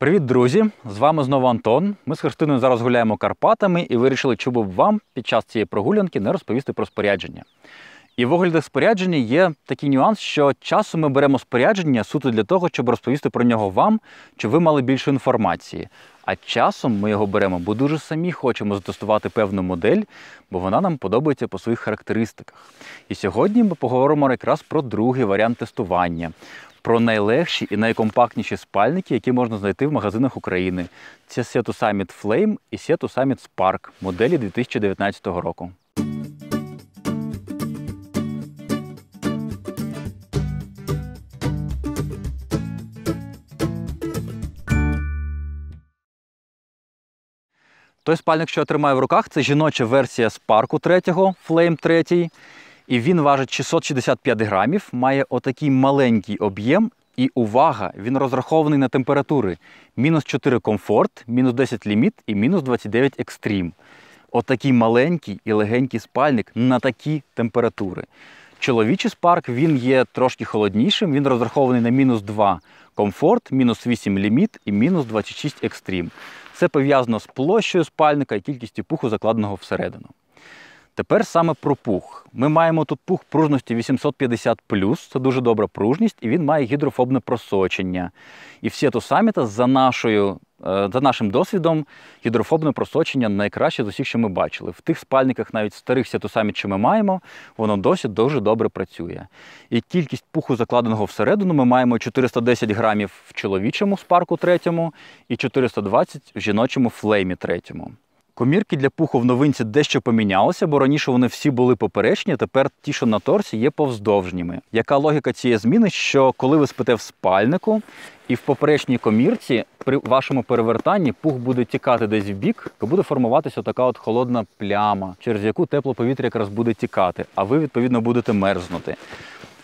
Привіт, друзі! З вами знову Антон. Ми з Христиною зараз гуляємо Карпатами і вирішили, чому б вам під час цієї прогулянки не розповісти про спорядження. І в оглядах спорядження є такий нюанс, що часом ми беремо спорядження суто для того, щоб розповісти про нього вам, щоб ви мали більше інформації. А часом ми його беремо, бо дуже самі хочемо затестувати певну модель, бо вона нам подобається по своїх характеристиках. І сьогодні ми поговоримо якраз про другий варіант тестування про найлегші і найкомпактніші спальники, які можна знайти в магазинах України. Це Seto Summit Flame і Seto Summit Spark моделі 2019 року. Той спальник, що я тримаю в руках, це жіноча версія спарку 3, Flame 3. І він важить 665 грамів, має отакий маленький об'єм. І увага! Він розрахований на температури мінус 4 комфорт, мінус 10 ліміт і мінус 29 екстрім. Отакий маленький і легенький спальник на такі температури. Чоловічий спарк він є трошки холоднішим, він розрахований на мінус 2 комфорт, мінус 8 ліміт і мінус 26 екстрім. Це пов'язано з площею спальника і кількістю пуху, закладеного всередину. Тепер саме про пух. Ми маємо тут пух пружності 850 це дуже добра пружність, і він має гідрофобне просочення. І всі ту саміта за нашою. Е, за нашим досвідом, гідрофобне просочення найкраще з усіх, що ми бачили. В тих спальниках, навіть старих сятусаміт, що ми маємо, воно досі дуже добре працює. І кількість пуху, закладеного всередину, ми маємо 410 грамів в чоловічому спарку третьому і 420 в жіночому флеймі третьому. Комірки для пуху в новинці дещо помінялися, бо раніше вони всі були поперечні, тепер ті, що на торсі, є повздовжніми. Яка логіка цієї зміни? Що коли ви спите в спальнику і в поперечній комірці при вашому перевертанні пух буде тікати десь в бік, то буде формуватися така от холодна пляма, через яку тепло повітря якраз буде тікати, а ви, відповідно, будете мерзнути.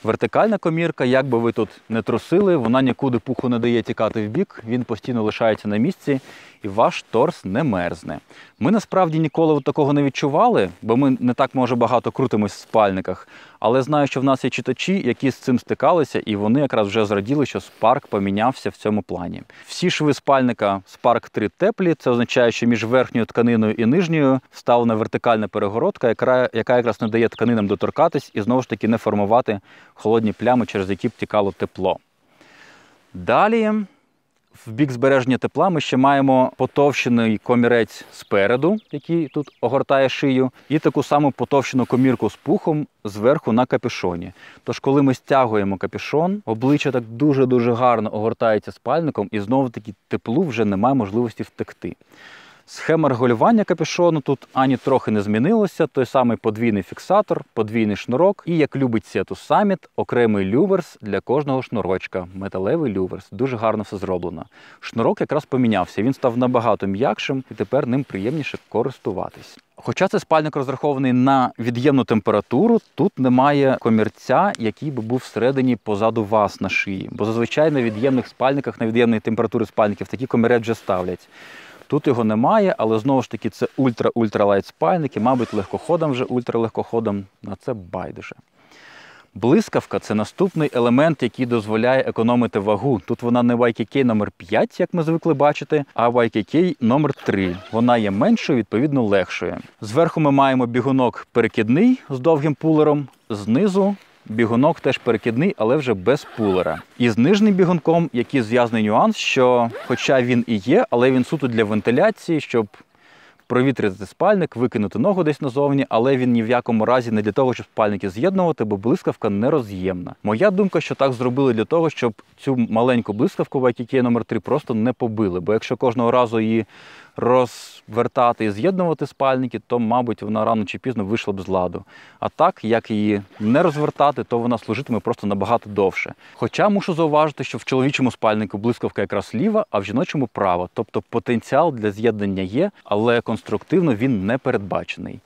Вертикальна комірка, як би ви тут не трусили, вона нікуди пуху не дає тікати в бік, він постійно лишається на місці і ваш торс не мерзне. Ми насправді ніколи такого не відчували, бо ми не так може багато крутимось в спальниках. Але знаю, що в нас є читачі, які з цим стикалися, і вони якраз вже зраділи, що Spark помінявся в цьому плані. Всі шви спальника Spark 3 теплі. Це означає, що між верхньою тканиною і нижньою вставлена вертикальна перегородка, яка, яка якраз не дає тканинам доторкатись і знову ж таки не формувати холодні плями, через які б тікало тепло. Далі в бік збереження тепла ми ще маємо потовщений комірець спереду, який тут огортає шию, і таку саму потовщену комірку з пухом зверху на капюшоні. Тож, коли ми стягуємо капюшон, обличчя так дуже-дуже гарно огортається спальником, і знову таки теплу вже немає можливості втекти. Схема регулювання капюшону тут ані трохи не змінилося. Той самий подвійний фіксатор, подвійний шнурок і, як любить Сету Summit, окремий люверс для кожного шнурочка. Металевий люверс. Дуже гарно все зроблено. Шнурок якраз помінявся. Він став набагато м'якшим і тепер ним приємніше користуватись. Хоча цей спальник розрахований на від'ємну температуру, тут немає комірця, який би був всередині позаду вас на шиї. Бо зазвичай на від'ємних спальниках, на від'ємної температури спальників такі комірець вже ставлять. Тут його немає, але знову ж таки це ультра-ультралайт спальники, мабуть, легкоходом вже ультралегкоходом, на це байдуже. Блискавка це наступний елемент, який дозволяє економити вагу. Тут вона не YKK номер 5 як ми звикли бачити, а YKK номер 3 Вона є меншою, відповідно легшою. Зверху ми маємо бігунок перекидний з довгим пулером, знизу Бігунок теж перекидний, але вже без пулера. І з нижнім бігунком який зв'язаний нюанс, що, хоча він і є, але він суто для вентиляції, щоб провітрити спальник, викинути ногу десь назовні, але він ні в якому разі не для того, щоб спальники з'єднувати, бо блискавка нероз'ємна. Моя думка, що так зробили для того, щоб цю маленьку блискавку в IKK номер 3 просто не побили. Бо якщо кожного разу її розвертати і з'єднувати спальники, то, мабуть, вона рано чи пізно вийшла б з ладу. А так, як її не розвертати, то вона служитиме просто набагато довше. Хоча мушу зауважити, що в чоловічому спальнику блискавка якраз ліва, а в жіночому права. Тобто потенціал для з'єднання є, але конструктивно він не передбачений.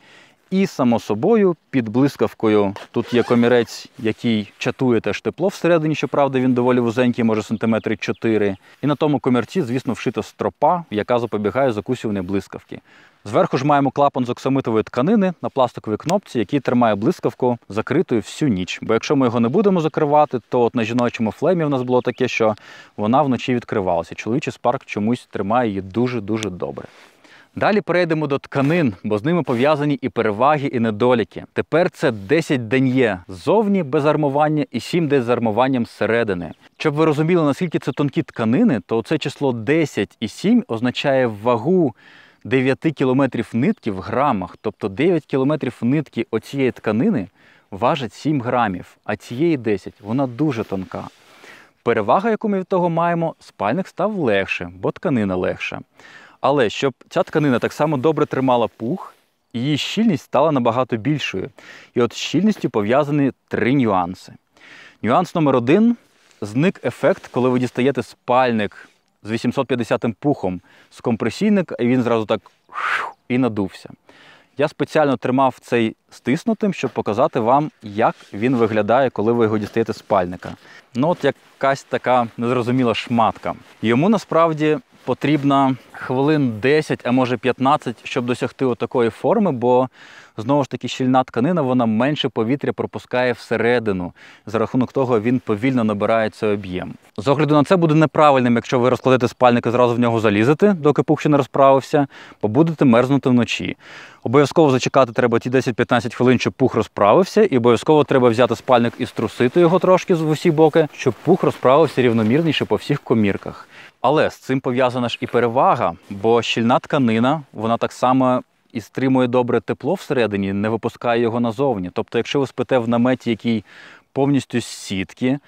І, само собою, під блискавкою тут є комірець, який чатує теж тепло всередині, щоправда, він доволі вузенький, може сантиметри 4. І на тому комірці, звісно, вшита стропа, яка запобігає закусюванню блискавки. Зверху ж маємо клапан з оксамитової тканини на пластиковій кнопці, який тримає блискавку закритою всю ніч. Бо якщо ми його не будемо закривати, то от на жіночому флемі в нас було таке, що вона вночі відкривалася. Чоловічий спарк чомусь тримає її дуже-дуже добре. Далі перейдемо до тканин, бо з ними пов'язані і переваги, і недоліки. Тепер це 10 ден'є ззовні без армування і 7 десь з армуванням зсередини. Щоб ви розуміли, наскільки це тонкі тканини, то це число 10 і 7 означає вагу 9 км нитки в грамах, тобто 9 кілометрів нитки оцієї тканини важить 7 грамів, а цієї 10 вона дуже тонка. Перевага, яку ми від того маємо, спальник став легше, бо тканина легша. Але щоб ця тканина так само добре тримала пух, її щільність стала набагато більшою. І от з щільністю пов'язані три нюанси. Нюанс номер один зник ефект, коли ви дістаєте спальник з 850 пухом з компресійника, і він зразу так і надувся. Я спеціально тримав цей стиснутим, щоб показати вам, як він виглядає, коли ви його дістаєте з пальника. Ну от якась така незрозуміла шматка. Йому насправді потрібно хвилин 10, а може 15, щоб досягти такої форми, бо знову ж таки щільна тканина вона менше повітря пропускає всередину. За рахунок того він повільно набирає цей об'єм. З огляду на це буде неправильним, якщо ви розкладете спальник і зразу в нього залізете, доки пух ще не розправився, бо будете мерзнути вночі. Обов'язково зачекати треба ті 10-15 хвилин, щоб пух розправився, і обов'язково треба взяти спальник і струсити його трошки з усі боки, щоб пух розправився рівномірніше по всіх комірках. Але з цим пов'язана ж і перевага, бо щільна тканина, вона так само і стримує добре тепло всередині, не випускає його назовні. Тобто, якщо ви спите в наметі, який повністю з сітки,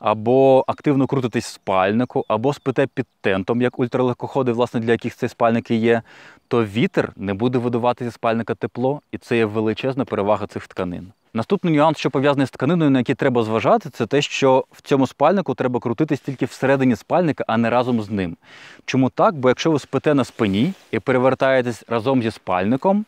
або активно крутитесь в спальнику, або спите під тентом, як ультралегкоходи, власне, для яких ці спальники є, то вітер не буде видувати зі спальника тепло, і це є величезна перевага цих тканин. Наступний нюанс, що пов'язаний з тканиною, на який треба зважати, це те, що в цьому спальнику треба крутитись тільки всередині спальника, а не разом з ним. Чому так? Бо якщо ви спите на спині і перевертаєтесь разом зі спальником,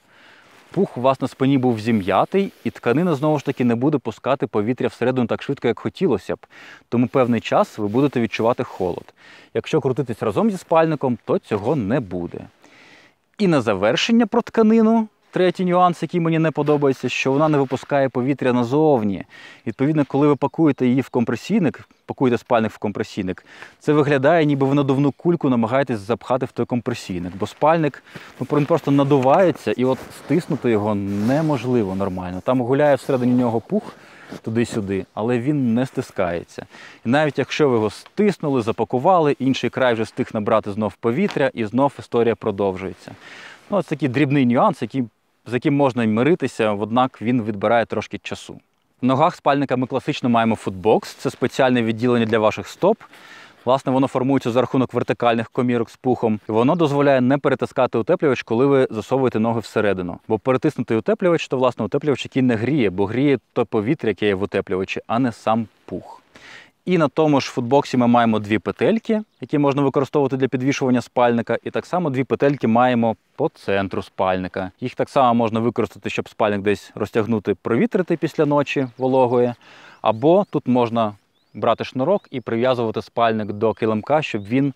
пух у вас на спині був зім'ятий, і тканина знову ж таки не буде пускати повітря всередину так швидко, як хотілося б. Тому певний час ви будете відчувати холод. Якщо крутитись разом зі спальником, то цього не буде. І на завершення про тканину третій нюанс, який мені не подобається, що вона не випускає повітря назовні. Відповідно, коли ви пакуєте її в компресійник, пакуєте спальник в компресійник, це виглядає, ніби ви надувну кульку намагаєтесь запхати в той компресійник. Бо спальник ну, просто надувається і от стиснути його неможливо нормально. Там гуляє всередині нього пух. Туди-сюди, але він не стискається. І навіть якщо ви його стиснули, запакували, інший край вже стиг набрати знов повітря і знов історія продовжується. Ну, Ось такий дрібний нюанс, який з яким можна миритися, однак він відбирає трошки часу. В ногах спальника ми класично маємо футбокс, це спеціальне відділення для ваших стоп. Власне, воно формується за рахунок вертикальних комірок з пухом, воно дозволяє не перетискати утеплювач, коли ви засовуєте ноги всередину. Бо перетиснути утеплювач, то власне утеплювач, який не гріє, бо гріє то повітря, яке є в утеплювачі, а не сам пух. І на тому ж футбоксі ми маємо дві петельки, які можна використовувати для підвішування спальника. І так само дві петельки маємо по центру спальника. Їх так само можна використати, щоб спальник десь розтягнути, провітрити після ночі вологої. Або тут можна брати шнурок і прив'язувати спальник до килимка, щоб він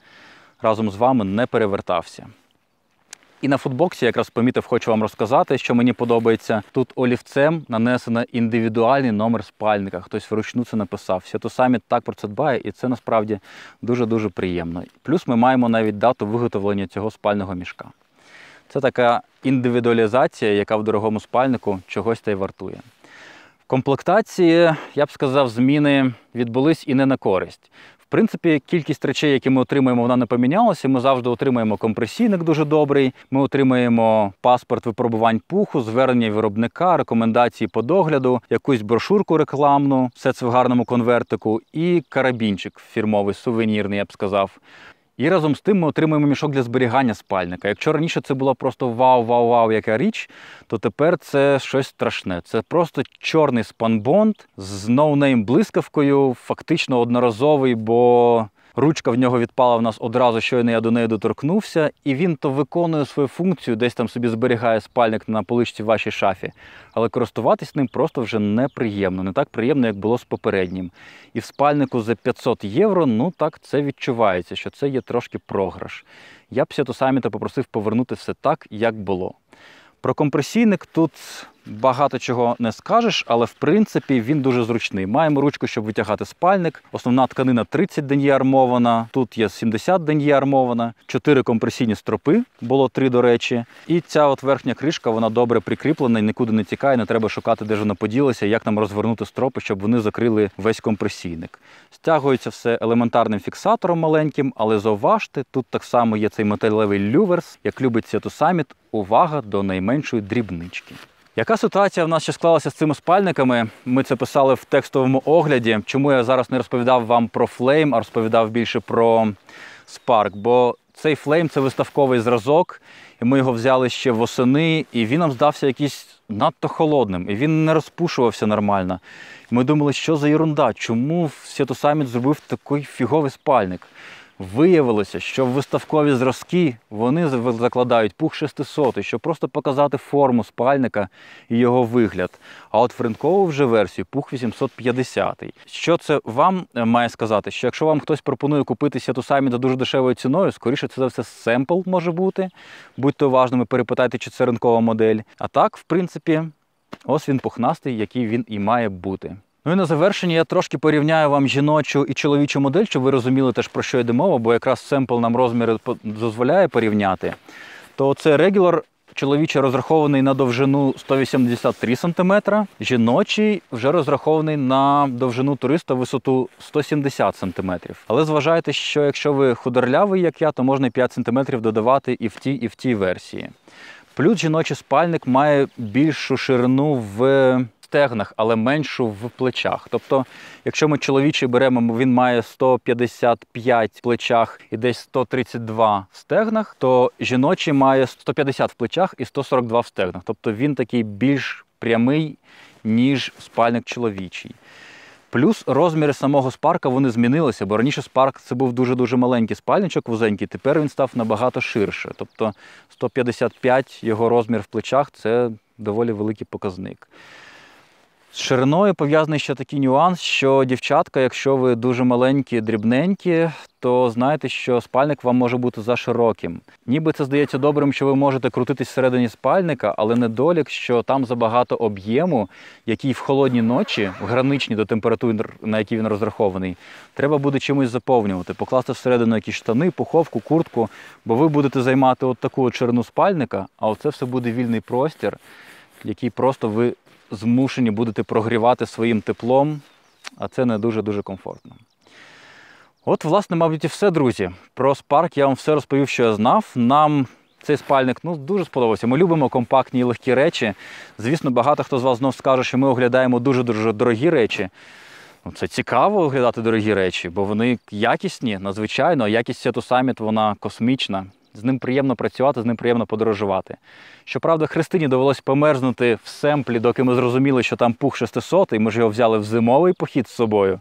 разом з вами не перевертався. І на футбоксі якраз помітив, хочу вам розказати, що мені подобається. Тут олівцем нанесено індивідуальний номер спальника. Хтось вручну це написав. Все то самі так про це дбає, і це насправді дуже-дуже приємно. Плюс ми маємо навіть дату виготовлення цього спального мішка. Це така індивідуалізація, яка в дорогому спальнику чогось та й вартує. В комплектації, я б сказав, зміни відбулись і не на користь принципі, кількість речей, які ми отримуємо, вона не помінялася. Ми завжди отримуємо компресійник дуже добрий. Ми отримуємо паспорт випробувань пуху, звернення виробника, рекомендації по догляду, якусь брошурку рекламну, все це в гарному конвертику, і карабінчик фірмовий сувенірний, я б сказав. І разом з тим ми отримуємо мішок для зберігання спальника. Якщо раніше це було просто вау-вау-вау, яка річ, то тепер це щось страшне. Це просто чорний спанбонд з ноунейм-блискавкою, фактично одноразовий, бо Ручка в нього відпала в нас одразу, щойно я до неї доторкнувся, і він то виконує свою функцію, десь там собі зберігає спальник на поличці в вашій шафі. Але користуватись ним просто вже неприємно, не так приємно, як було з попереднім. І в спальнику за 500 євро, ну так це відчувається, що це є трошки програш. Я б Сяту саміта попросив повернути все так, як було. Про компресійник тут Багато чого не скажеш, але в принципі він дуже зручний. Маємо ручку, щоб витягати спальник. Основна тканина 30 ден'є армована. Тут є 70 ден'є армована, Чотири компресійні стропи, було три до речі. І ця от верхня кришка вона добре прикріплена і нікуди не тікає. Не треба шукати, де ж вона поділася, як нам розвернути стропи, щоб вони закрили весь компресійник. Стягується все елементарним фіксатором маленьким, але зауважте, тут так само є цей металевий люверс, як любить Seattle саміт. увага до найменшої дрібнички. Яка ситуація в нас ще склалася з цими спальниками? Ми це писали в текстовому огляді. Чому я зараз не розповідав вам про флейм, а розповідав більше про спарк? Бо цей флейм це виставковий зразок, і ми його взяли ще восени, і він нам здався якийсь надто холодним, і він не розпушувався нормально. Ми думали, що за ерунда, чому Сєту Саміт зробив такий фіговий спальник? Виявилося, що в виставкові зразки вони закладають пух 600, щоб просто показати форму спальника і його вигляд. А от в ринкову вже версію пух 850. Що це вам е, має сказати? Що якщо вам хтось пропонує купитися ту самі за дуже дешевою ціною, скоріше це за все семпл може бути. Будьте уважними, перепитайте, чи це ринкова модель. А так, в принципі, ось він пухнастий, який він і має бути. Ну і на завершення я трошки порівняю вам жіночу і чоловічу модель, щоб ви розуміли теж про що йде мова, бо якраз семпл нам розміри дозволяє порівняти. То це регулар чоловічий розрахований на довжину 183 см, жіночий вже розрахований на довжину туриста висоту 170 см. Але зважайте, що якщо ви худорлявий, як я, то можна 5 см додавати і в тій, і в тій версії. Плюс жіночий спальник має більшу ширину в стегнах, але меншу в плечах. Тобто, якщо ми чоловічий беремо, він має 155 в плечах і десь 132 в стегнах, то жіночий має 150 в плечах і 142 в стегнах. Тобто він такий більш прямий, ніж спальник чоловічий. Плюс розміри самого спарка вони змінилися, бо раніше спарк це був дуже-дуже маленький спальничок вузенький, тепер він став набагато ширше. Тобто 155 його розмір в плечах це доволі великий показник. З шириною пов'язаний ще такий нюанс, що дівчатка, якщо ви дуже маленькі, дрібненькі, то знаєте, що спальник вам може бути за широким. Ніби це здається добрим, що ви можете крутитись всередині спальника, але недолік, що там забагато об'єму, який в холодні ночі, в граничні до температури, на які він розрахований, треба буде чимось заповнювати, покласти всередину якісь штани, пуховку, куртку, бо ви будете займати от таку от ширину спальника, а оце все буде вільний простір, який просто ви змушені будете прогрівати своїм теплом, а це не дуже-дуже комфортно. От, власне, мабуть, і все, друзі. Про Spark я вам все розповів, що я знав. Нам цей спальник ну, дуже сподобався. Ми любимо компактні і легкі речі. Звісно, багато хто з вас знов скаже, що ми оглядаємо дуже-дуже дорогі речі. Ну, Це цікаво оглядати дорогі речі, бо вони якісні, надзвичайно, а якість Cetus Summit, вона космічна з ним приємно працювати, з ним приємно подорожувати. Щоправда, Христині довелось померзнути в семплі, доки ми зрозуміли, що там пух 600, і ми ж його взяли в зимовий похід з собою.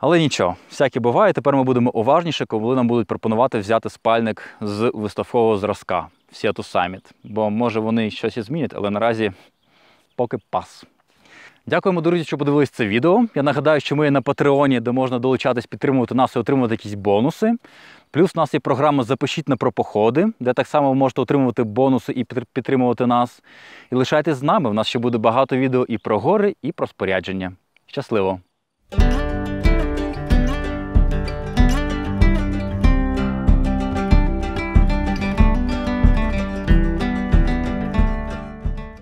Але нічого, всяке буває. Тепер ми будемо уважніше, коли нам будуть пропонувати взяти спальник з виставкового зразка в Seattle Summit. Бо може вони щось і змінять, але наразі поки пас. Дякуємо, друзі, що подивились це відео. Я нагадаю, що ми є на Патреоні, де можна долучатись, підтримувати нас і отримувати якісь бонуси. Плюс у нас є програма Запишіть на про походи, де так само ви можете отримувати бонуси і підтримувати нас. І лишайтесь з нами. У нас ще буде багато відео і про гори, і про спорядження. Щасливо!